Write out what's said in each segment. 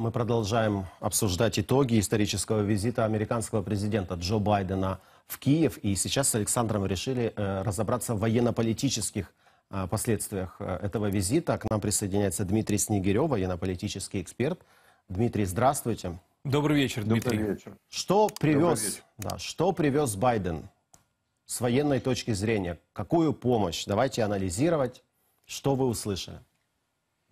Мы продолжаем обсуждать итоги исторического визита американского президента Джо Байдена в Киев. И сейчас с Александром решили э, разобраться в военно-политических э, последствиях э, этого визита. К нам присоединяется Дмитрий Снегирев, военно-политический эксперт. Дмитрий, здравствуйте. Добрый вечер, Дмитрий. Добрый вечер. Что привез, вечер. Да, что привез Байден с военной точки зрения? Какую помощь? Давайте анализировать, что вы услышали.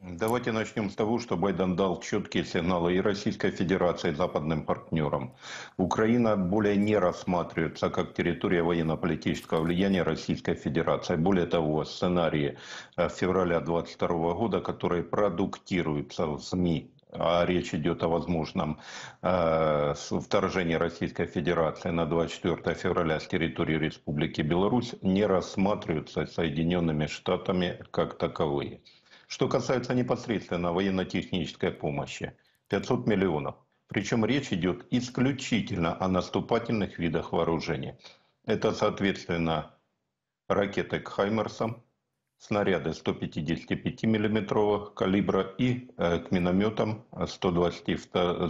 Давайте начнем с того, что Байден дал четкие сигналы и Российской Федерации, и западным партнерам. Украина более не рассматривается как территория военно-политического влияния Российской Федерации. Более того, сценарии э, февраля 2022 года, которые продуктируются в СМИ а речь идет о возможном э, вторжении Российской Федерации на 24 февраля с территории Республики Беларусь, не рассматриваются Соединенными Штатами как таковые. Что касается непосредственно военно-технической помощи, 500 миллионов. Причем речь идет исключительно о наступательных видах вооружения. Это, соответственно, ракеты к «Хаймерсам», снаряды 155 миллиметрового калибра и э, к минометам 120,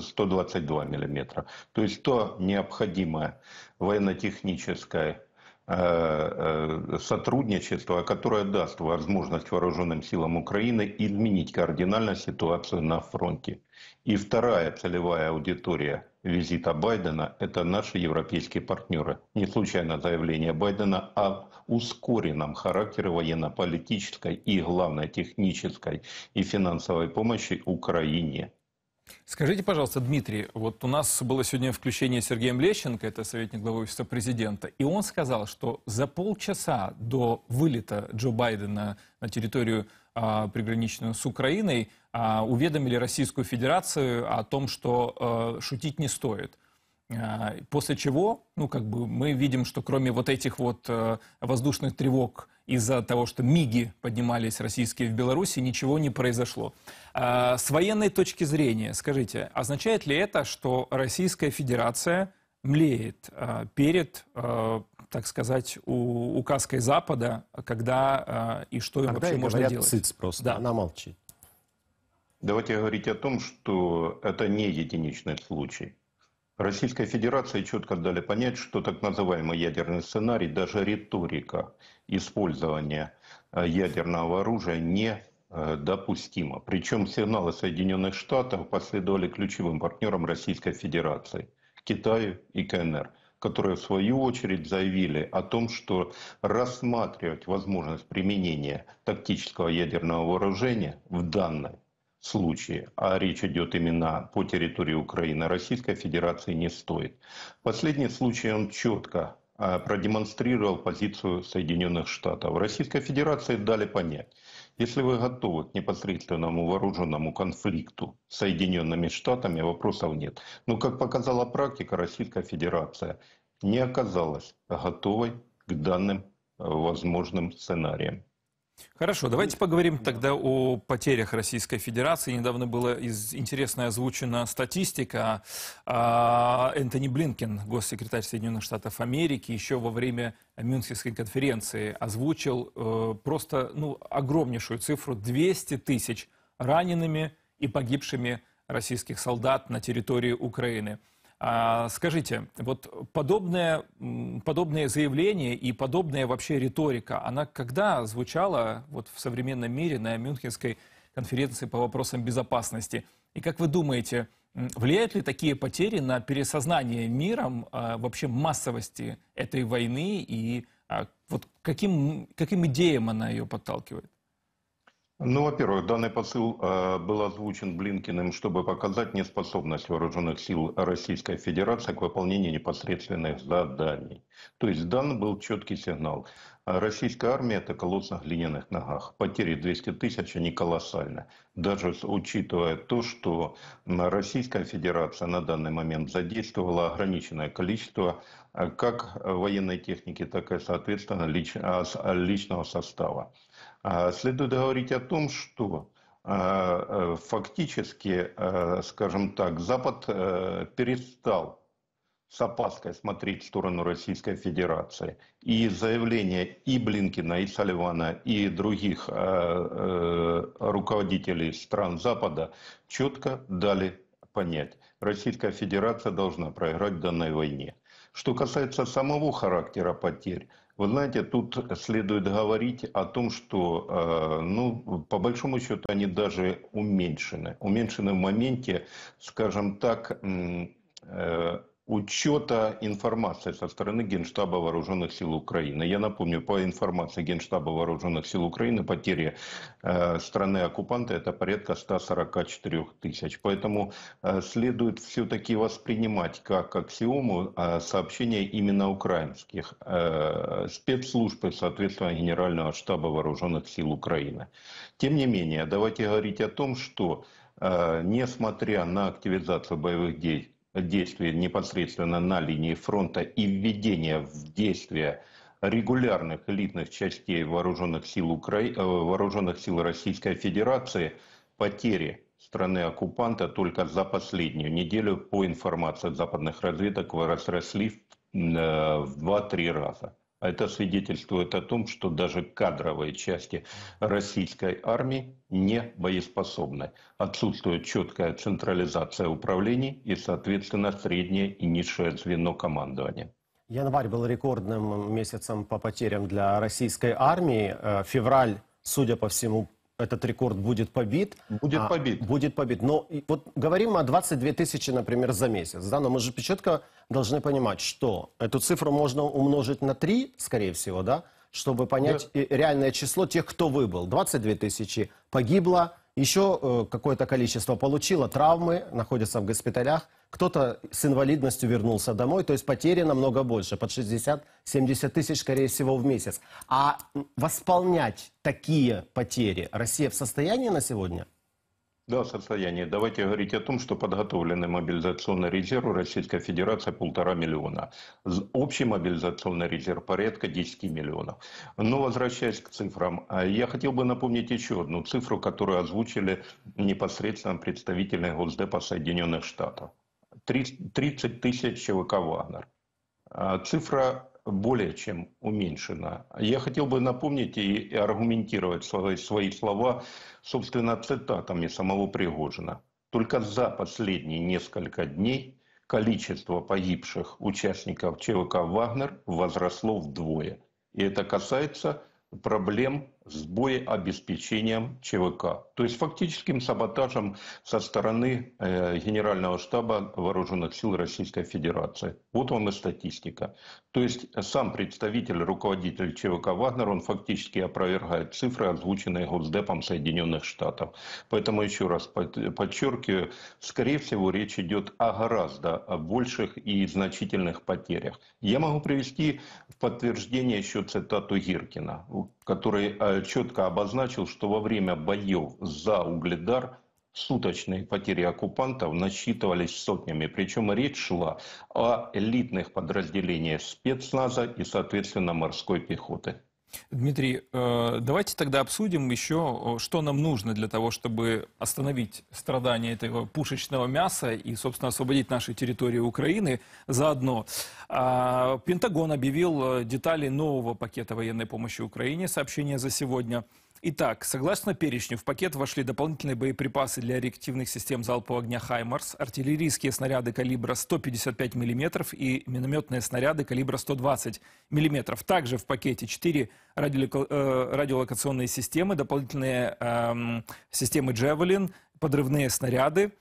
122 миллиметра. То есть то необходимое военно-техническое Э, э, сотрудничество, которое даст возможность вооруженным силам Украины изменить кардинально ситуацию на фронте. И вторая целевая аудитория визита Байдена – это наши европейские партнеры. Не случайно заявление Байдена о ускоренном характере военно-политической и, главное, технической и финансовой помощи Украине – Скажите, пожалуйста, Дмитрий, вот у нас было сегодня включение Сергея Млещенко, это советник главы Офиса Президента, и он сказал, что за полчаса до вылета Джо Байдена на территорию а, приграничную с Украиной а, уведомили Российскую Федерацию о том, что а, шутить не стоит – а, после чего, ну, как бы мы видим, что кроме вот этих вот э, воздушных тревог из-за того, что МИГи поднимались российские в Беларуси, ничего не произошло. А, с военной точки зрения, скажите, означает ли это, что Российская Федерация млеет а, перед, так сказать, указкой Запада, когда и что им когда вообще можно делать? просто, да. она молчит. Давайте говорить о том, что это не единичный случай. Российская Федерация четко дали понять, что так называемый ядерный сценарий, даже риторика использования э, ядерного оружия не э, допустимо. Причем сигналы Соединенных Штатов последовали ключевым партнерам Российской Федерации, Китаю и КНР, которые в свою очередь заявили о том, что рассматривать возможность применения тактического ядерного вооружения в данной случае, а речь идет именно по территории Украины, Российской Федерации не стоит. Последний случай, он четко а, продемонстрировал позицию Соединенных Штатов. Российской Федерации дали понять, если вы готовы к непосредственному вооруженному конфликту с Соединенными Штатами, вопросов нет. Но, как показала практика, Российская Федерация не оказалась готовой к данным э, возможным сценариям. Хорошо, давайте поговорим тогда о потерях Российской Федерации. Недавно была из, интересная озвучена статистика. А, Энтони Блинкен, госсекретарь Соединенных Штатов Америки, еще во время Мюнхенской конференции озвучил э, просто ну, огромнейшую цифру 200 тысяч ранеными и погибшими российских солдат на территории Украины. А, скажите, вот подобное, подобное заявление и подобная вообще риторика, она когда звучала вот в современном мире на Мюнхенской конференции по вопросам безопасности? И как вы думаете, влияют ли такие потери на пересознание миром а, вообще массовости этой войны и а, вот каким, каким идеям она ее подталкивает? Ну, во-первых, данный посыл э, был озвучен Блинкиным, чтобы показать неспособность вооруженных сил Российской Федерации к выполнению непосредственных заданий. То есть дан был четкий сигнал. Российская армия – это колосс на глиняных ногах. Потери 200 тысяч, они колоссальны. Даже учитывая то, что Российская Федерация на данный момент задействовала ограниченное количество э, как военной техники, так и, соответственно, э, личного состава. А, следует говорить о том, что а, э, фактически, а, скажем так, Запад э, перестал с опаской смотреть в сторону Российской Федерации. И заявления и Блинкина, и Салливана, и других э, руководителей стран Запада четко дали понять, Российская Федерация должна проиграть в данной войне. Что касается самого характера потерь, вы знаете, тут следует говорить о том, что, э, ну, по большому счету, они даже уменьшены. Уменьшены в моменте, скажем так, э, учета информации со стороны Генштаба Вооруженных сил Украины. Я напомню, по информации Генштаба Вооруженных сил Украины, потери э, страны-оккупанта это порядка 144 тысяч. Поэтому э, следует все-таки воспринимать как аксиому э, сообщения именно украинских э, спецслужб и, соответственно, Генерального штаба Вооруженных сил Украины. Тем не менее, давайте говорить о том, что э, несмотря на активизацию боевых действий, действий непосредственно на линии фронта и введения в действие регулярных элитных частей вооруженных сил, Укра... Э, вооруженных сил Российской Федерации потери страны-оккупанта только за последнюю неделю, по информации западных разведок, выросли в 2-3 э, раза. Это свидетельствует о том, что даже кадровые части российской армии не боеспособны. Отсутствует четкая централизация управлений и, соответственно, среднее и низшее звено командования. Январь был рекордным месяцем по потерям для российской армии. Э, февраль, судя по всему, этот рекорд будет побит. Будет а, побит. Будет побит. Но вот говорим о 22 тысячи, например, за месяц. Да? Но мы же четко должны понимать, что эту цифру можно умножить на 3, скорее всего, да? чтобы понять да. реальное число тех, кто выбыл. 22 тысячи погибло, еще э, какое-то количество получило травмы, находится в госпиталях кто-то с инвалидностью вернулся домой, то есть потери намного больше, под 60-70 тысяч, скорее всего, в месяц. А восполнять такие потери Россия в состоянии на сегодня? Да, состояние. Давайте говорить о том, что подготовленный мобилизационный резерв Российской Федерации полтора миллиона. Общий мобилизационный резерв порядка 10 миллионов. Но возвращаясь к цифрам, а, я хотел бы напомнить еще одну цифру, которую озвучили непосредственно представители Госдепа Соединенных Штатов. 30 тысяч ЧВК «Вагнер». А цифра более чем уменьшена. Я хотел бы напомнить и аргументировать свои слова, собственно, цитатами самого Пригожина. Только за последние несколько дней количество погибших участников ЧВК «Вагнер» возросло вдвое. И это касается проблем с обеспечением ЧВК, то есть фактическим саботажем со стороны э, Генерального штаба Вооруженных сил Российской Федерации. Вот вам и статистика. То есть сам представитель, руководитель ЧВК Вагнер, он фактически опровергает цифры, озвученные Госдепом Соединенных Штатов. Поэтому еще раз подчеркиваю, скорее всего речь идет о гораздо больших и значительных потерях. Я могу привести в подтверждение еще цитату Гиркина, который э, четко обозначил, что во время боев за Угледар суточные потери оккупантов насчитывались сотнями. Причем речь шла о элитных подразделениях спецназа и, соответственно, морской пехоты. Дмитрий, э, давайте тогда обсудим еще, что нам нужно для того, чтобы остановить страдания этого пушечного мяса и, собственно, освободить наши территории Украины заодно. А, Пентагон объявил э, детали нового пакета военной помощи Украине, сообщение за сегодня – Итак, согласно перечню, в пакет вошли дополнительные боеприпасы для реактивных систем залпового огня «Хаймарс», артиллерийские снаряды калибра 155 мм и минометные снаряды калибра 120 мм. Также в пакете 4 э, радиолокационные системы, дополнительные эм, системы «Джевелин», подрывные снаряды.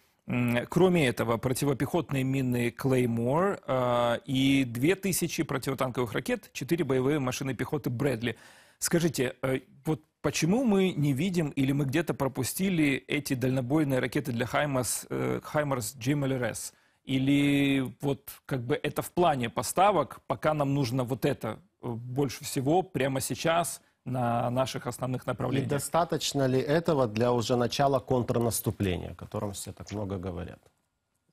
Кроме этого, противопехотные мины «Клеймор» э, и 2000 противотанковых ракет, 4 боевые машины пехоты «Брэдли». Скажите, э, вот почему мы не видим или мы где-то пропустили эти дальнобойные ракеты для э, Хаймарс, Хаймарс GMLRS? Или вот как бы это в плане поставок, пока нам нужно вот это э, больше всего прямо сейчас на наших основных направлениях? И достаточно ли этого для уже начала контрнаступления, о котором все так много говорят?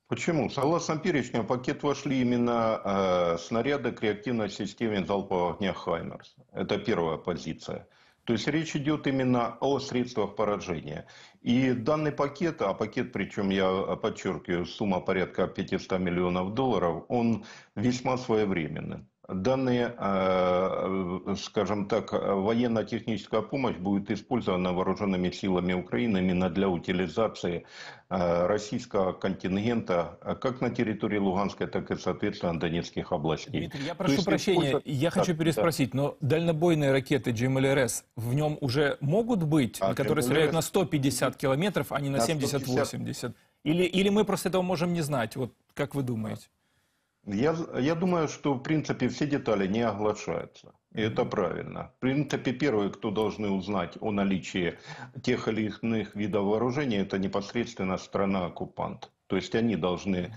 Почему? Согласно перечню, в пакет вошли именно э, снаряды к реактивной системе залпового огня «Хаймерс». Это первая позиция. То есть речь идет именно о средствах поражения. И данный пакет, а пакет, причем я э, подчеркиваю, сумма порядка 500 миллионов долларов, он весьма своевременный. Данные, э, э, скажем так, военно-техническая помощь будет использована вооруженными силами Украины именно для утилизации э, российского контингента как на территории Луганской, так и, соответственно, Донецких областей. Дмитрий, я прошу прощения, используется... я хочу так, переспросить, да. но дальнобойные ракеты GMLRS в нем уже могут быть, а, которые GMLRS... стреляют на 150 километров, а не на, на 70-80? Или, или мы просто этого можем не знать? Вот как вы думаете? Да. Я, я думаю, что, в принципе, все детали не оглашаются. И это правильно. В принципе, первые, кто должны узнать о наличии тех или иных видов вооружения, это непосредственно страна-оккупант. То есть они должны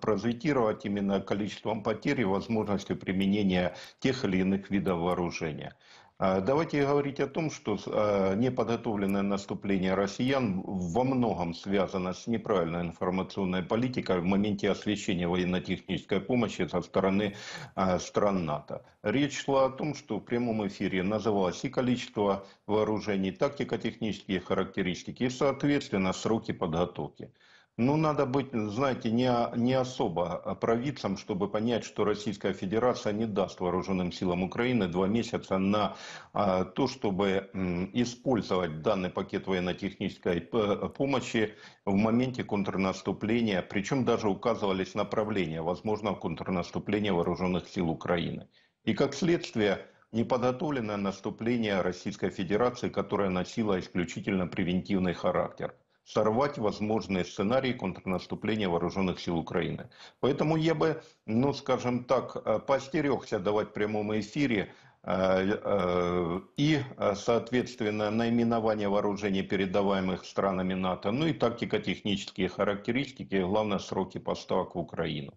прозитировать а, именно количеством потерь и возможностью применения тех или иных видов вооружения. А, давайте говорить о том, что а, неподготовленное наступление россиян во многом связано с неправильной информационной политикой в моменте освещения военно-технической помощи со стороны а, стран НАТО. Речь шла о том, что в прямом эфире называлось и количество вооружений, тактико-технические характеристики и, соответственно, сроки подготовки. Ну, надо быть, знаете, не, не особо провидцем, чтобы понять, что Российская Федерация не даст вооруженным силам Украины два месяца на а, то, чтобы м, использовать данный пакет военно-технической помощи в моменте контрнаступления, причем даже указывались направления возможного контрнаступления вооруженных сил Украины. И как следствие, неподготовленное наступление Российской Федерации, которое носило исключительно превентивный характер – сорвать возможные сценарии контрнаступления вооруженных сил Украины. Поэтому я бы, ну скажем так, э, постерегся давать в прямом эфире э, э, и, соответственно, наименование вооружений, передаваемых странами НАТО, ну и тактико-технические характеристики, и, главное, сроки поставок в Украину.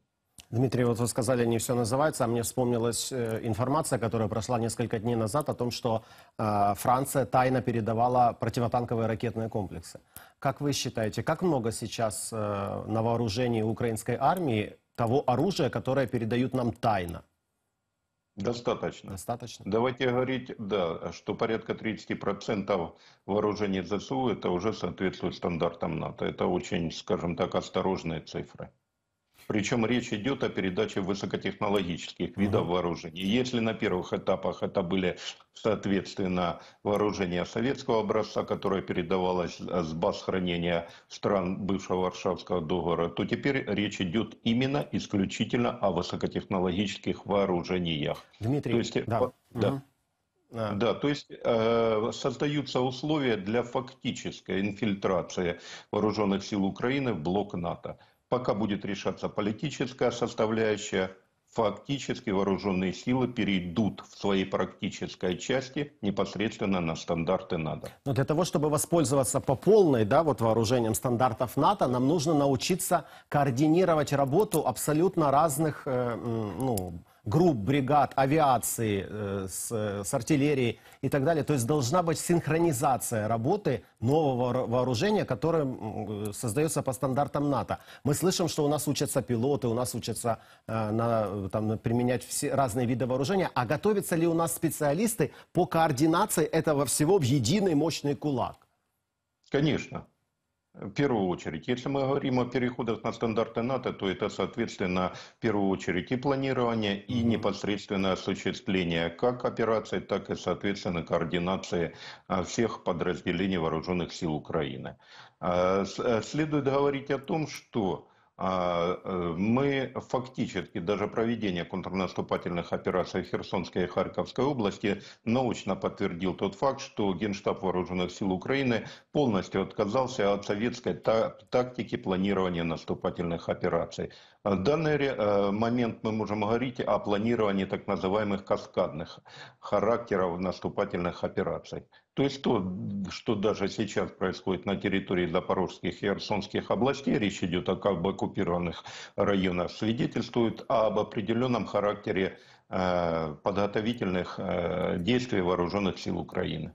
Дмитрий, вот вы сказали, не все называется, а мне вспомнилась э, информация, которая прошла несколько дней назад о том, что э, Франция тайно передавала противотанковые ракетные комплексы. Как вы считаете, как много сейчас э, на вооружении украинской армии того оружия, которое передают нам тайно? Достаточно. Достаточно. Давайте говорить, да, что порядка 30% вооружений ЗСУ это уже соответствует стандартам НАТО. Это очень, скажем так, осторожные цифры. Причем речь идет о передаче высокотехнологических видов угу. вооружений. Если на первых этапах это были, соответственно, вооружения советского образца, которое передавалось э, с баз хранения стран бывшего Варшавского договора, то теперь речь идет именно исключительно о высокотехнологических вооружениях. Дмитрий, то есть, э, да. да. Угу. А. Да, то есть э, создаются условия для фактической инфильтрации вооруженных сил Украины в блок НАТО. Пока будет решаться политическая составляющая, фактически вооруженные силы перейдут в своей практической части непосредственно на стандарты НАТО. Но для того, чтобы воспользоваться по полной да, вот вооружением стандартов НАТО, нам нужно научиться координировать работу абсолютно разных э, ну, групп, бригад, авиации, э, с, с артиллерией и так далее. То есть должна быть синхронизация работы нового вооружения, которое э, создается по стандартам НАТО. Мы слышим, что у нас учатся пилоты, у нас учатся э, на, там, применять все разные виды вооружения. А готовятся ли у нас специалисты по координации этого всего в единый мощный кулак? Конечно. В первую очередь, если мы говорим о переходах на стандарты НАТО, то это, соответственно, в первую очередь и планирование, и непосредственное осуществление как операций, так и, соответственно, координации а, всех подразделений вооруженных сил Украины. А, э, следует говорить о том, что а, э, мы фактически даже проведение контрнаступательных операций в Херсонской и Харьковской области научно подтвердил тот факт, что Генштаб Вооруженных сил Украины полностью отказался от советской тактики планирования наступательных операций. В э, данный э, момент мы можем говорить о планировании так называемых каскадных характеров наступательных операций. То есть то, что даже сейчас происходит на территории запорожских и херсонских областей, речь идет о как бы оккупированных районах, свидетельствует об определенном характере э, подготовительных действий вооруженных сил Украины.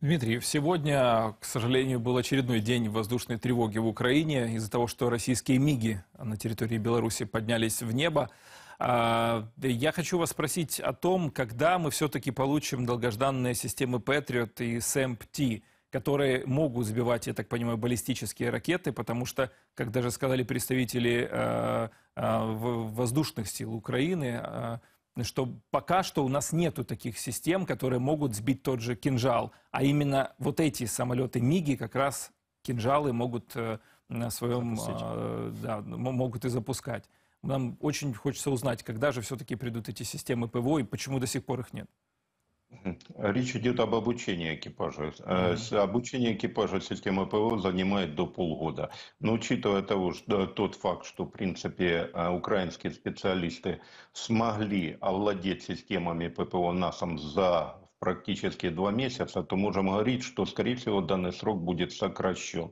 Дмитрий, сегодня, к сожалению, был очередной день воздушной тревоги в Украине из-за того, что российские МИГи на территории Беларуси поднялись в небо. А, я хочу вас спросить о том, когда мы все-таки получим долгожданные системы Патриот и СМПТ, которые могут сбивать, я так понимаю, баллистические ракеты, потому что, как даже сказали представители э, э, воздушных сил Украины, э, что пока что у нас нету таких систем, которые могут сбить тот же кинжал. А именно вот эти самолеты МИГи как раз кинжалы могут э, на своем, э, да, могут и запускать. Нам очень хочется узнать, когда же все-таки придут эти системы ПВО и почему до сих пор их нет. Речь идет об обучении экипажа. Mm -hmm. Обучение экипажа системы ПВО занимает до полгода. Но учитывая того, что, э, тот факт, что в принципе э, украинские специалисты смогли овладеть системами ППО НАСАМ за практически два месяца, то можем говорить, что, скорее всего, данный срок будет сокращен.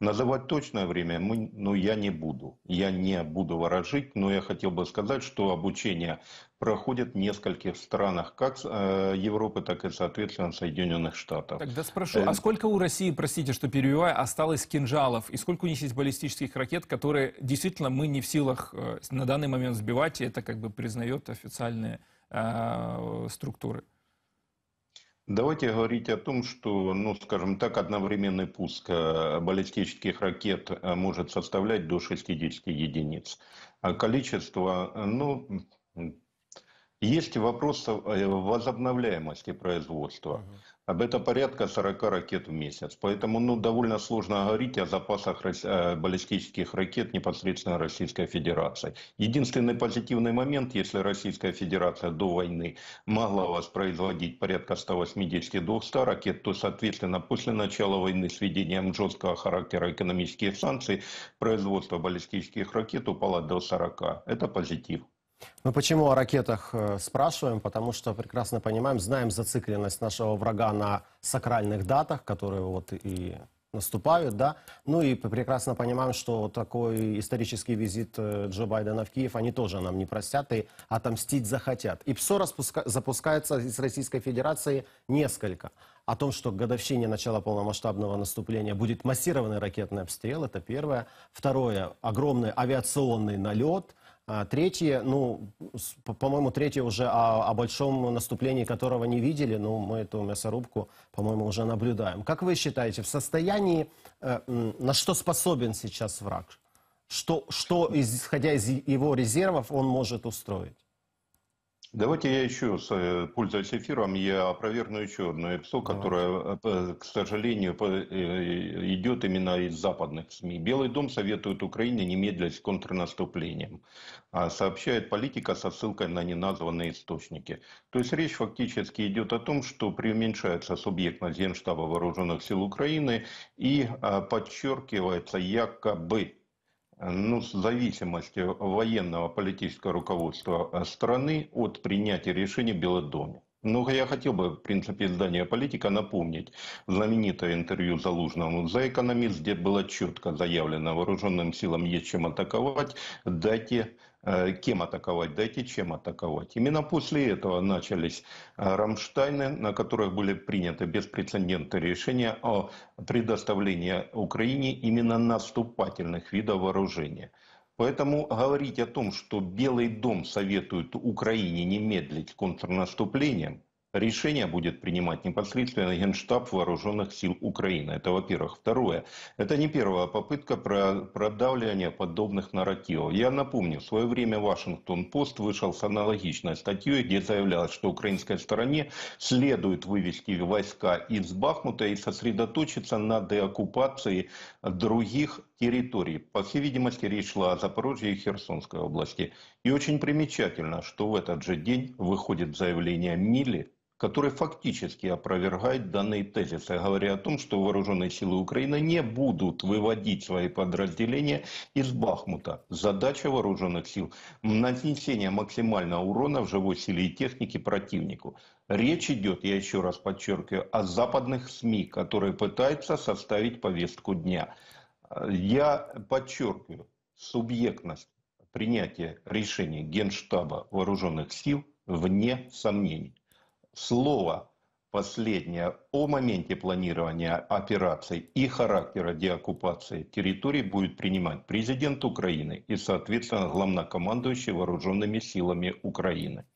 Называть точное время мы, ну, я не буду. Я не буду ворожить, но я хотел бы сказать, что обучение проходит в нескольких странах, как э, Европы, так и, соответственно, Соединенных Штатов. Тогда спрошу, э, а сколько у России, простите, что перебиваю, осталось кинжалов? И сколько у них есть баллистических ракет, которые действительно мы не в силах э, на данный момент сбивать, и это как бы признает официальные э, структуры? Давайте говорить о том, что, ну, скажем так, одновременный пуск э, баллистических ракет э, может составлять до 60 единиц. А количество, э, ну, есть вопрос возобновляемости производства. Об этом порядка 40 ракет в месяц. Поэтому ну, довольно сложно говорить о запасах э, баллистических ракет непосредственно Российской Федерации. Единственный позитивный момент, если Российская Федерация до войны могла воспроизводить порядка 180-200 ракет, то, соответственно, после начала войны с введением жесткого характера экономических санкций производство баллистических ракет упало до 40. Это позитив. Мы ну, почему о ракетах э, спрашиваем? Потому что прекрасно понимаем, знаем зацикленность нашего врага на сакральных датах, которые вот и наступают, да. Ну и прекрасно понимаем, что такой исторический визит э, Джо Байдена в Киев они тоже нам не простят и отомстить захотят. И ПСО распуска... запускается из Российской Федерации несколько. О том, что к годовщине начала полномасштабного наступления будет массированный ракетный обстрел, это первое. Второе, огромный авиационный налет – а, третье, ну, по-моему, третье уже о, о большом наступлении, которого не видели, но мы эту мясорубку, по-моему, уже наблюдаем. Как вы считаете, в состоянии, э, на что способен сейчас враг? Что, что исходя из его резервов, он может устроить? Давайте я еще, э, пользуясь эфиром, я опровергну еще одно ЭПСО, которое, э, к сожалению, э, идет именно из западных СМИ. Белый дом советует Украине немедленно с контрнаступлением, а сообщает политика со ссылкой на неназванные источники. То есть речь фактически идет о том, что преуменьшается субъектность Генштаба Вооруженных сил Украины и а, подчеркивается якобы ну, зависимости военного политического руководства э, страны от принятия решений в Белом ну, я хотел бы, в принципе, издание «Политика» напомнить знаменитое интервью Залужному за «Экономист», где было четко заявлено, вооруженным силам есть чем атаковать, дайте э, кем атаковать, дайте чем атаковать. Именно после этого начались э, Рамштайны, на которых были приняты беспрецедентные решения о предоставлении Украине именно наступательных видов вооружения – Поэтому говорить о том, что Белый дом советует Украине не медлить контрнаступлением, решение будет принимать непосредственно Генштаб Вооруженных сил Украины. Это, во-первых. Второе. Это не первая попытка продавливания подобных нарративов. Я напомню, в свое время Вашингтон-Пост вышел с аналогичной статьей, где заявлялось, что украинской стороне следует вывести войска из Бахмута и сосредоточиться на деоккупации других территории, По всей видимости, речь шла о Запорожье и Херсонской области. И очень примечательно, что в этот же день выходит заявление Мили, которое фактически опровергает данные тезисы, говоря о том, что вооруженные силы Украины не будут выводить свои подразделения из Бахмута. Задача вооруженных сил – нанесение максимального урона в живой силе и технике противнику. Речь идет, я еще раз подчеркиваю, о западных СМИ, которые пытаются составить повестку дня – Э, я подчеркиваю, субъектность принятия решения Генштаба Вооруженных сил вне сомнений. Слово последнее о моменте планирования операций и характера деоккупации территории будет принимать президент Украины и, соответственно, главнокомандующий вооруженными силами Украины.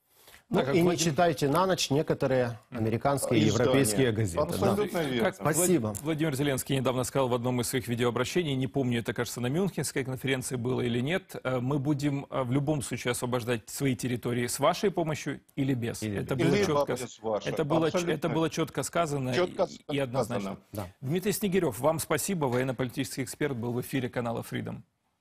Ну, и не читайте на ночь некоторые американские и европейские газеты. да. верно. Как Спасибо. Владимир Зеленский недавно сказал в одном из своих видеообращений, не помню, это, кажется, на Мюнхенской конференции было или нет, э, мы будем э, в любом случае освобождать свои территории с вашей помощью или без. Или это, без. Было, или четко, это, было, это было четко сказано четко и, и однозначно. Сказано. Да. Дмитрий Снегирев, вам спасибо. Военно-политический эксперт был в эфире канала Freedom.